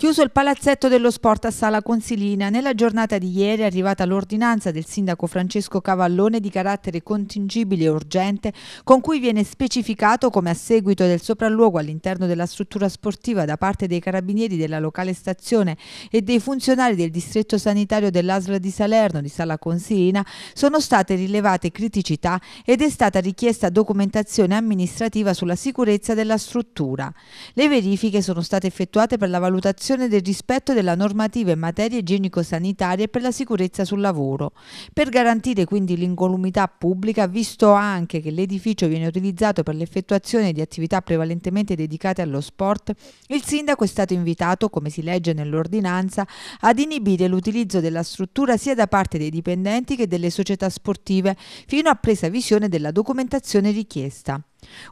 Chiuso il palazzetto dello sport a Sala Consilina, nella giornata di ieri è arrivata l'ordinanza del sindaco Francesco Cavallone di carattere contingibile e urgente, con cui viene specificato come a seguito del sopralluogo all'interno della struttura sportiva da parte dei carabinieri della locale stazione e dei funzionari del distretto sanitario dell'Asla di Salerno di Sala Consilina sono state rilevate criticità ed è stata richiesta documentazione amministrativa sulla sicurezza della struttura. Le verifiche sono state effettuate per la valutazione valutazione del rispetto della normativa in materia igienico-sanitaria e per la sicurezza sul lavoro. Per garantire quindi l'incolumità pubblica, visto anche che l'edificio viene utilizzato per l'effettuazione di attività prevalentemente dedicate allo sport, il sindaco è stato invitato, come si legge nell'ordinanza, ad inibire l'utilizzo della struttura sia da parte dei dipendenti che delle società sportive, fino a presa visione della documentazione richiesta.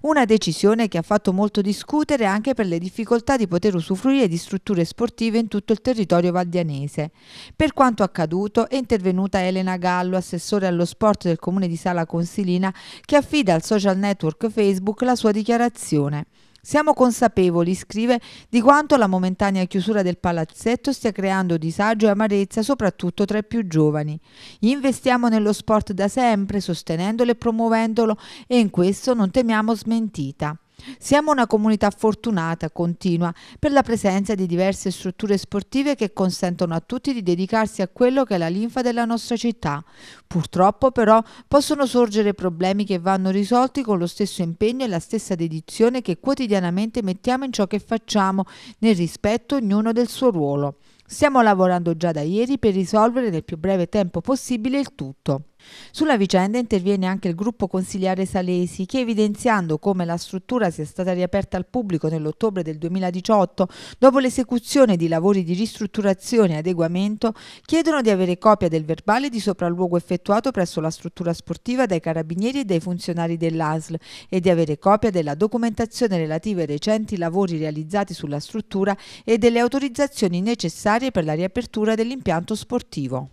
Una decisione che ha fatto molto discutere anche per le difficoltà di poter usufruire di strutture sportive in tutto il territorio valdianese. Per quanto accaduto è intervenuta Elena Gallo, assessore allo sport del comune di Sala Consilina, che affida al social network Facebook la sua dichiarazione. Siamo consapevoli, scrive, di quanto la momentanea chiusura del palazzetto stia creando disagio e amarezza soprattutto tra i più giovani. Investiamo nello sport da sempre, sostenendolo e promuovendolo e in questo non temiamo smentita. Siamo una comunità fortunata, continua, per la presenza di diverse strutture sportive che consentono a tutti di dedicarsi a quello che è la linfa della nostra città. Purtroppo però possono sorgere problemi che vanno risolti con lo stesso impegno e la stessa dedizione che quotidianamente mettiamo in ciò che facciamo, nel rispetto ognuno del suo ruolo. Stiamo lavorando già da ieri per risolvere nel più breve tempo possibile il tutto. Sulla vicenda interviene anche il gruppo consigliare Salesi che evidenziando come la struttura sia stata riaperta al pubblico nell'ottobre del 2018 dopo l'esecuzione di lavori di ristrutturazione e adeguamento chiedono di avere copia del verbale di sopralluogo effettuato presso la struttura sportiva dai carabinieri e dai funzionari dell'ASL e di avere copia della documentazione relativa ai recenti lavori realizzati sulla struttura e delle autorizzazioni necessarie per la riapertura dell'impianto sportivo.